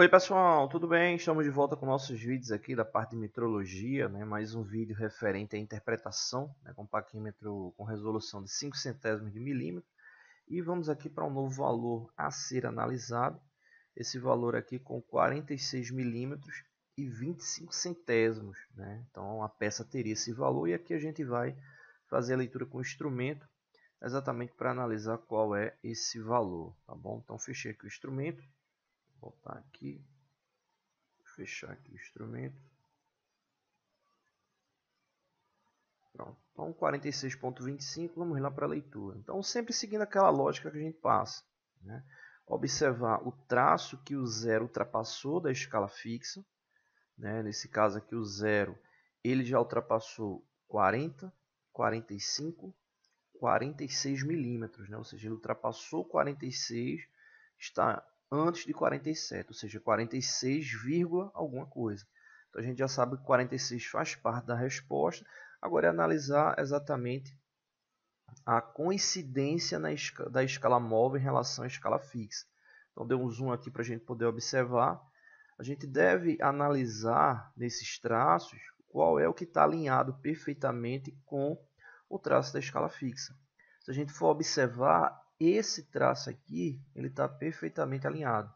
Oi pessoal, tudo bem? Estamos de volta com nossos vídeos aqui da parte de metrologia, né? mais um vídeo referente à interpretação né? com paquímetro com resolução de 5 centésimos de milímetro e vamos aqui para um novo valor a ser analisado, esse valor aqui com 46 milímetros e 25 centésimos, né? então a peça teria esse valor e aqui a gente vai fazer a leitura com o instrumento exatamente para analisar qual é esse valor, tá bom? Então fechei aqui o instrumento Voltar aqui. Fechar aqui o instrumento. Pronto. Então 46.25, vamos lá para a leitura. Então sempre seguindo aquela lógica que a gente passa. Né? Observar o traço que o zero ultrapassou da escala fixa. Né? Nesse caso aqui o zero ele já ultrapassou 40, 45, 46 milímetros, né? ou seja, ele ultrapassou 46, está antes de 47, ou seja, 46, alguma coisa. Então a gente já sabe que 46 faz parte da resposta. Agora é analisar exatamente a coincidência na escala, da escala móvel em relação à escala fixa. Então deu um zoom aqui para a gente poder observar. A gente deve analisar nesses traços qual é o que está alinhado perfeitamente com o traço da escala fixa. Se a gente for observar, esse traço aqui ele está perfeitamente alinhado.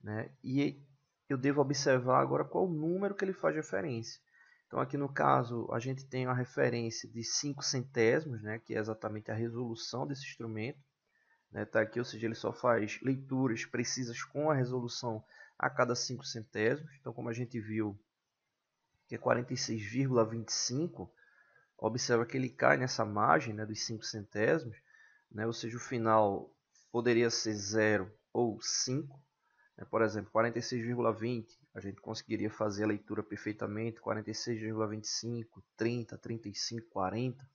Né? E eu devo observar agora qual número que ele faz referência. Então aqui no caso a gente tem uma referência de 5 centésimos, né, que é exatamente a resolução desse instrumento. Está né? tá aqui, ou seja, ele só faz leituras precisas com a resolução a cada 5 centésimos. Então como a gente viu que é 46,25, observa que ele cai nessa margem né, dos 5 centésimos né? ou seja, o final poderia ser 0 ou 5. Né? Por exemplo, 46,20 a gente conseguiria fazer a leitura perfeitamente, 46,25, 30, 35, 40.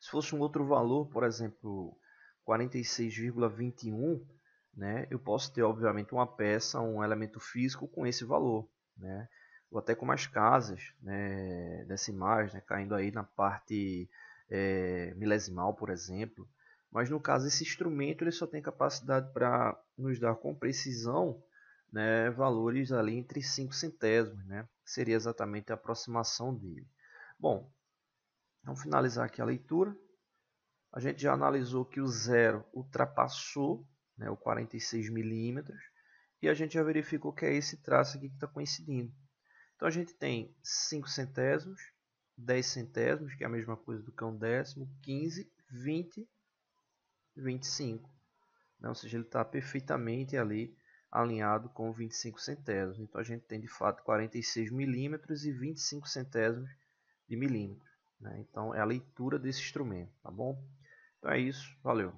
Se fosse um outro valor, por exemplo, 46,21, né, eu posso ter, obviamente, uma peça, um elemento físico com esse valor. Né? Ou até com as casas né, decimais, né, caindo aí na parte é, milesimal, por exemplo. Mas no caso esse instrumento ele só tem capacidade para nos dar com precisão né, valores ali entre 5 centésimos, né? Seria exatamente a aproximação dele. Bom, vamos finalizar aqui a leitura. A gente já analisou que o zero ultrapassou né, o 46 milímetros e a gente já verificou que é esse traço aqui que está coincidindo. Então a gente tem 5 centésimos, 10 centésimos, que é a mesma coisa do cão décimo, 15, 20 25. Né? Ou seja, ele está perfeitamente ali alinhado com 25 centésimos. Então a gente tem de fato 46 milímetros e 25 centésimos de milímetro. Né? Então é a leitura desse instrumento, tá bom? Então é isso, valeu.